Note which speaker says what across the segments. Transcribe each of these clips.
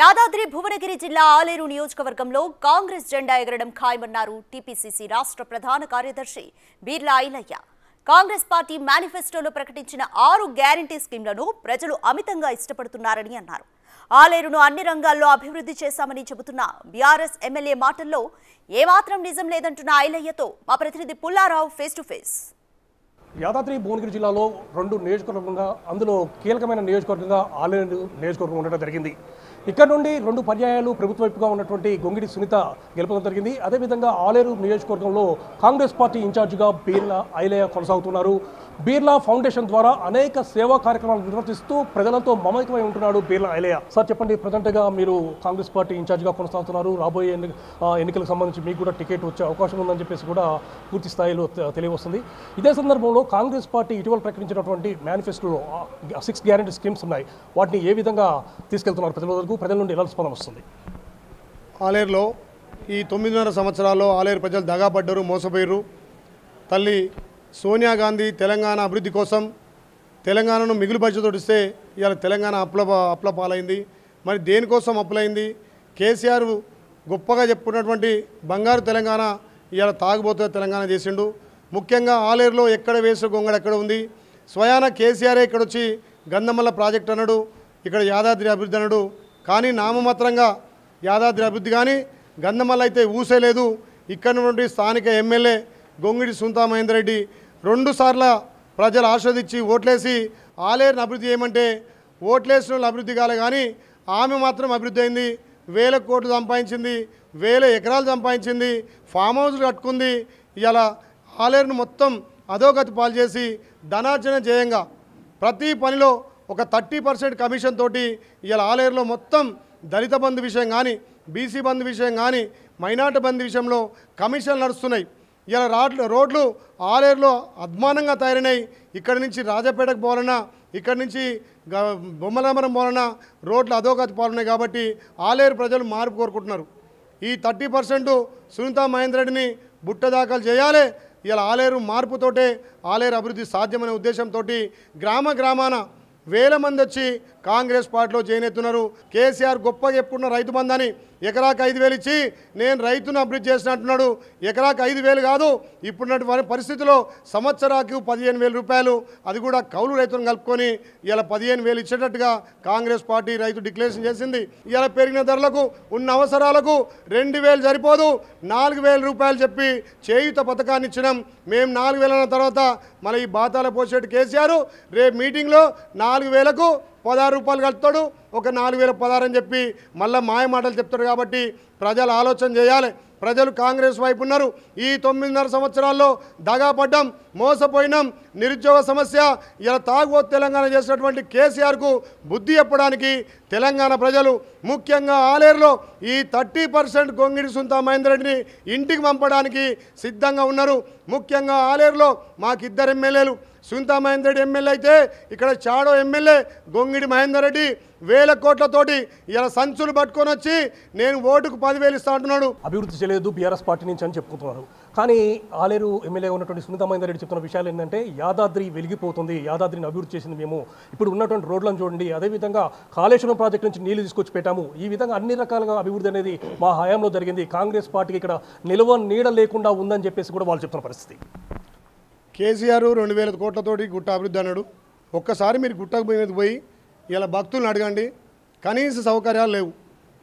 Speaker 1: యాదాద్రి భువనగిరి జిల్లా ఆలేరు నియోజకవర్గంలో కాంగ్రెస్ జెండా ఎగరడం ఖాయమన్నారు టీపీసీసీ రాష్ట్ర ప్రధాన కార్యదర్శి బీర్లా ఐలయ్య కాంగ్రెస్ పార్టీ మేనిఫెస్టోలో ప్రకటించిన ఆరు గ్యారంటీ స్కీమ్లను ప్రజలు అమితంగా ఇష్టపడుతున్నారని అన్నారు ఆలేరును అన్ని రంగాల్లో అభివృద్ధి చేశామని చెబుతున్న బీఆర్ఎస్ ఎమ్మెల్యే మాటల్లో ఏమాత్రం నిజం లేదంటున్న ఐలయ్యతో మా ప్రతినిధి Pullarao face to face
Speaker 2: Yadadri Bhuvanagiri జిల్లాలో రెండు నియోజకవర్గంగా అందులో కీలకమైన నియోజకవర్గంగా ఆలేరు నియోజకవర్గం ఉండడం జరిగింది ఇక్కడ నుండి రెండు పర్యాయాలు ప్రభుత్వ వైపుగా ఉన్నటువంటి గొంగిడి సునీత గెలపడం జరిగింది అదేవిధంగా ఆలేరు నియోజకవర్గంలో కాంగ్రెస్ పార్టీ ఇన్ఛార్జిగా బీర్లా ఐలయ కొనసాగుతున్నారు బీర్లా ఫౌండేషన్ ద్వారా అనేక సేవా కార్యక్రమాలు నిర్వర్తిస్తూ ప్రజలతో మమేకమై ఉంటున్నాడు బీర్లా ఐలయ సార్ చెప్పండి ప్రజెంట్గా మీరు కాంగ్రెస్ పార్టీ ఇన్ఛార్జిగా కొనసాగుతున్నారు రాబోయే ఎన్నికలకు సంబంధించి మీకు కూడా టికెట్ వచ్చే అవకాశం ఉందని చెప్పేసి కూడా పూర్తి స్థాయిలో తెలియవస్తుంది ఇదే సందర్భంలో కాంగ్రెస్ పార్టీ ఇటీవల ప్రకటించినటువంటి మేనిఫెస్టోలో సిక్స్ గ్యారంటీ స్కీమ్స్ ఉన్నాయి
Speaker 1: వాటిని ఏ విధంగా తీసుకెళ్తున్నారు ప్రజల ఎందుకు ప్రజల నుండి ఎలా స్పందన వస్తుంది ఆలేరులో ఈ తొమ్మిదిన్నర సంవత్సరాల్లో ఆలేరు ప్రజలు దగాపడ్డరు మోసపోయారు తల్లి సోనియా గాంధీ తెలంగాణ అభివృద్ధి కోసం తెలంగాణను మిగులు పరిచతోడిస్తే ఇవాళ తెలంగాణ అప్ల అప్ల పాలైంది మరి దేనికోసం అప్పులైంది కేసీఆర్ గొప్పగా చెప్పుకున్నటువంటి బంగారు తెలంగాణ ఇవాళ తాగుబోతున్న తెలంగాణ చేసిండు ముఖ్యంగా ఆలేరులో ఎక్కడ వేసిన గొంగడ ఎక్కడ ఉంది స్వయాన కేసీఆరే ఇక్కడ వచ్చి గంధమల్ల ప్రాజెక్ట్ అన్నాడు ఇక్కడ యాదాద్రి అభివృద్ధి అన్నాడు కానీ నామమాత్రంగా యాదాద్రి అభివృద్ధి కానీ గంధమల్ అయితే లేదు ఇక్కడ నుండి స్థానిక ఎమ్మెల్యే గొంగిడి సుంతా మహేందర్ రెడ్డి రెండుసార్ల ప్రజలు ఆస్వాదించి ఓట్లేసి ఆలేరుని అభివృద్ధి చేయమంటే ఓట్లేసిన అభివృద్ధి కాలే కానీ ఆమె మాత్రం అభివృద్ధి అయింది వేల కోట్లు సంపాదించింది వేల ఎకరాలు సంపాదించింది ఫామ్ హౌస్లు కట్టుకుంది ఇలా ఆలేరును మొత్తం అధోగతి పాల్చేసి ధనార్జన చేయంగా ప్రతి పనిలో ఒక థర్టీ పర్సెంట్ కమిషన్ తోటి ఇలా ఆలేరులో మొత్తం దళిత బంధు విషయం కానీ బీసీ బంధు విషయం కానీ మైనార్టీ బంధు విషయంలో కమిషన్లు నడుస్తున్నాయి ఇలా రాడ్లు రోడ్లు ఆలేరులో అద్మానంగా తయారైనాయి ఇక్కడి నుంచి రాజపేటకు పోవాలన్నా ఇక్కడి నుంచి బొమ్మలంబరం పోవాలన్నా రోడ్లు అధోగతి పాలున్నాయి కాబట్టి ఆలేరు ప్రజలు మార్పు కోరుకుంటున్నారు ఈ థర్టీ పర్సెంట్ సునీతా మహేంద్ర రెడ్డిని బుట్ట దాఖలు చేయాలి ఇలా ఆలేరు మార్పుతోటే ఆలేరు అభివృద్ధి సాధ్యమనే ఉద్దేశంతో గ్రామ గ్రామాన వేల మంది వచ్చి కాంగ్రెస్ పార్టీలో చేయనెత్తున్నారు కేసీఆర్ గొప్పగా చెప్పుకున్న రైతు బంధాన్ని ఎకరాకు ఐదు వేలు ఇచ్చి నేను రైతును అభివృద్ధి చేసిన అంటున్నాడు ఎకరాకు ఐదు వేలు కాదు ఇప్పుడున్నటువంటి పరిస్థితిలో సంవత్సరాకు పదిహేను వేల రూపాయలు అది కూడా కౌలు రైతులను కలుపుకొని ఇలా పదిహేను వేలు ఇచ్చేటట్టుగా కాంగ్రెస్ పార్టీ రైతు డిక్లరేషన్ చేసింది ఇలా పెరిగిన ధరలకు ఉన్న అవసరాలకు రెండు వేలు సరిపోదు నాలుగు వేల రూపాయలు చెప్పి చేయుత పథకాన్ని ఇచ్చినాం మేము నాలుగు వేల తర్వాత మన ఈ బాతాల పోసేట్టు కేసీఆర్ రేపు మీటింగ్లో నాలుగు వేలకు పదహారు రూపాయలు కడతాడు ఒక నాలుగు వేల పదహారు అని చెప్పి మళ్ళీ మాయ మాటలు చెప్తాడు కాబట్టి ప్రజలు ఆలోచన చేయాలి ప్రజలు కాంగ్రెస్ వైపు ఉన్నారు ఈ తొమ్మిదిన్నర సంవత్సరాల్లో దగాపడ్డం మోసపోయినాం నిరుద్యోగ సమస్య ఇలా తాగుబో తెలంగాణ చేసినటువంటి కేసీఆర్కు బుద్ధి చెప్పడానికి తెలంగాణ ప్రజలు ముఖ్యంగా ఆలేరులో ఈ థర్టీ పర్సెంట్ గొంగిడి సుంత మహేందర్రెడ్డిని ఇంటికి పంపడానికి సిద్ధంగా ఉన్నారు ముఖ్యంగా ఆలేరులో మాకిద్దరు ఎమ్మెల్యేలు సునీతా మహేందర్ రెడ్డి ఎమ్మెల్యే అయితే ఇక్కడ చాడో ఎమ్మెల్యే గొంగిడి మహేందర్ రెడ్డి వేల కోట్లతోటి ఇలా సంచులు పట్టుకొని వచ్చి నేను ఓటుకు పదివేలు ఇస్తా అంటున్నాడు
Speaker 2: అభివృద్ధి చేయలేదు బీఆర్ఎస్ పార్టీ నుంచి అని చెప్పుకుంటున్నారు కానీ ఆలేరు ఎమ్మెల్యే ఉన్నటువంటి సునీతా మహేందర్ రెడ్డి చెప్తున్న విషయాలు ఏంటంటే యాదాద్రి వెలిగిపోతుంది యాదాద్రిని అభివృద్ధి చేసింది మేము ఇప్పుడు ఉన్నటువంటి రోడ్లను చూడండి అదేవిధంగా కాళేశ్వరం ప్రాజెక్టు నుంచి నీళ్లు తీసుకొచ్చి పెట్టాము ఈ విధంగా అన్ని రకాలుగా అభివృద్ధి అనేది మా హయాంలో జరిగింది కాంగ్రెస్ పార్టీకి ఇక్కడ నిలువ నీడ లేకుండా ఉందని చెప్పేసి కూడా వాళ్ళు చెప్తున్న పరిస్థితి
Speaker 1: కేసీఆర్ రెండు వేల కోట్లతోటి గుట్ట అభివృద్ధి అన్నాడు ఒక్కసారి మీరు గుట్టకు పోయి మీద పోయి ఇలా భక్తులను అడగండి కనీస సౌకర్యాలు లేవు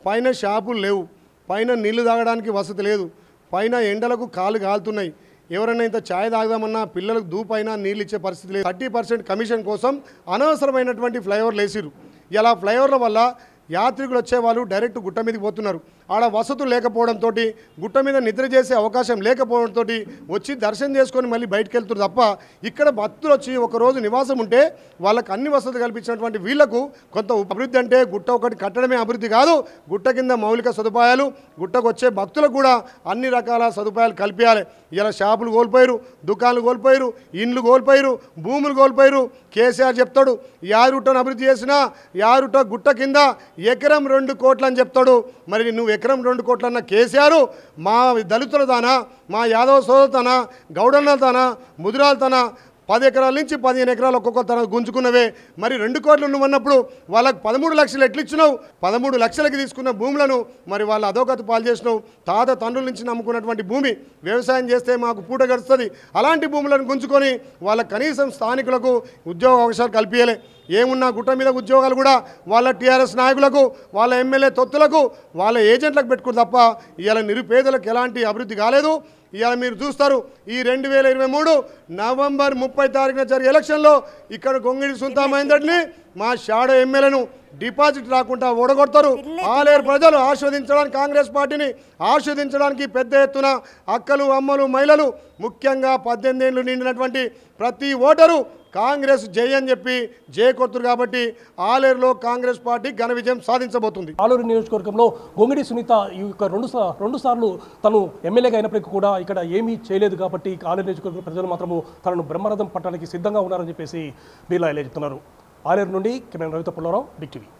Speaker 1: పైన షాపులు లేవు పైన నీళ్లు తాగడానికి వసతి లేదు పైన ఎండలకు కాలు కాలుతున్నాయి ఎవరైనా ఇంత ఛాయ్ తాగదామన్నా పిల్లలకు దూపైనా నీళ్ళు ఇచ్చే పరిస్థితి లేదు థర్టీ పర్సెంట్ కమిషన్ కోసం అనవసరమైనటువంటి ఫ్లైఓవర్లు వేసిరు ఇలా ఫ్లైఓవర్ల వల్ల యాత్రికులు వచ్చేవాళ్ళు డైరెక్ట్ గుట్ట మీదకి పోతున్నారు ఆడ వసతులు లేకపోవడంతో గుట్ట మీద నిద్ర చేసే అవకాశం లేకపోవడంతో వచ్చి దర్శనం చేసుకొని మళ్ళీ బయటకు వెళ్తారు తప్ప ఇక్కడ భక్తులు వచ్చి ఒకరోజు నివాసం ఉంటే వాళ్ళకి అన్ని వసతులు కల్పించినటువంటి వీళ్లకు కొంత అభివృద్ధి అంటే గుట్ట ఒకటి కట్టడమే అభివృద్ధి కాదు గుట్ట కింద మౌలిక సదుపాయాలు గుట్టకు వచ్చే భక్తులకు కూడా అన్ని రకాల సదుపాయాలు కల్పించాలి ఇలా షాపులు కోల్పోయారు దుకాణాలు కోల్పోయారు ఇండ్లు కోల్పోయారు భూములు కోల్పోయారు కేసీఆర్ చెప్తాడు యారుటను అభివృద్ధి చేసినా యారుట గుట్ట కింద ఎకరం రెండు కోట్లు అని చెప్తాడు మరి నువ్వు ఎకరం రెండు కోట్లన్న కేసీఆర్ మా దళితులతోనా మా యాదవ సోదరుతోనా గౌడన్నలతోనా ముదిరాలతోనా పది ఎకరాల నుంచి పదిహేను ఎకరాలు ఒక్కొక్క తన గుంజుకున్నవే మరి రెండు కోట్లు ఉన్నప్పుడు వాళ్ళకు పదమూడు లక్షలు ఎట్లిచ్చినావు పదమూడు లక్షలకి తీసుకున్న భూములను మరి వాళ్ళు అధోగతి పాలు చేసినావు తాత తండ్రుల నుంచి నమ్ముకున్నటువంటి భూమి వ్యవసాయం చేస్తే మాకు పూట గడుస్తుంది అలాంటి భూములను గుంజుకొని వాళ్ళ కనీసం స్థానికులకు ఉద్యోగ అవకాశాలు కల్పించలే ఏమున్నా గుట్ట మీద ఉద్యోగాలు కూడా వాళ్ళ టీఆర్ఎస్ నాయకులకు వాళ్ళ ఎమ్మెల్యే తొత్తులకు వాళ్ళ ఏజెంట్లకు పెట్టుకుని తప్ప ఇలా నిరుపేదలకు ఎలాంటి అభివృద్ధి కాలేదు ఇవాళ మీరు చూస్తారు ఈ రెండు వేల ఇరవై మూడు నవంబర్ ముప్పై తారీఖున జరిగే ఎలక్షన్లో ఇక్కడ గొంగిడి మహేందర్ని మా షాడో ఎమ్మెల్యేను డిపాజిట్ రాకుండా ఓడగొడతారు ఆలేరు ప్రజలు ఆస్వాదించడానికి కాంగ్రెస్ పార్టీని ఆస్వాదించడానికి పెద్ద ఎత్తున అక్కలు అమ్మలు మహిళలు ముఖ్యంగా పద్దెనిమిది ఏళ్ళు నిండినటువంటి ప్రతి ఓటరు కాంగ్రెస్ జై అని చెప్పి జయ కొత్తురు కాబట్టి ఆలేరులో కాంగ్రెస్ పార్టీ ఘన విజయం సాధించబోతుంది ఆలూరు నియోజకవర్గంలో గొంగిడి సునీత ఈ యొక్క రెండు రెండు
Speaker 2: సార్లు తను ఎమ్మెల్యేగా అయినప్పటికీ కూడా ఇక్కడ ఏమీ చేయలేదు కాబట్టి ఆలేరు నియోజకవర్గ ప్రజలు మాత్రము తనను బ్రహ్మరథం పట్టడానికి సిద్ధంగా ఉన్నారని చెప్పేసి బీలా చెప్తున్నారు ఆలేరు నుండి కిరణ్ రవిత పుల్లారావు బిగ్ టీవీ